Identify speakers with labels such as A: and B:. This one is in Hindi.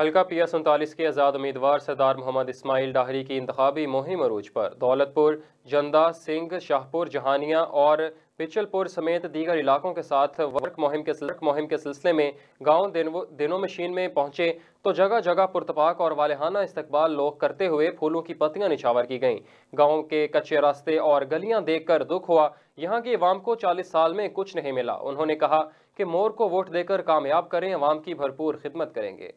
A: हल्का पिया सैतालीस के आज़ाद उम्मीदवार सरदार मोहम्मद इसमाइल डाहरी की इंतबी मुहिम अरूज पर दौलतपुर जंदा सिंह शाहपुर जहानिया और पिचलपुर समेत दीगर इलाकों के साथ वर्क मुहिम के वर्क मुहिम के सिलसिले में गांव दिनों मशीन में पहुंचे तो जगह जगह पुरतपाक और वालहाना इस्तकबाल लोग करते हुए फूलों की पत्तियां निछावर की गईं गांव के कच्चे रास्ते और गलियां देखकर दुख हुआ यहां की अवाम को 40 साल में कुछ नहीं मिला उन्होंने कहा कि मोर को वोट देकर कामयाब करें अवाम की भरपूर खिदमत करेंगे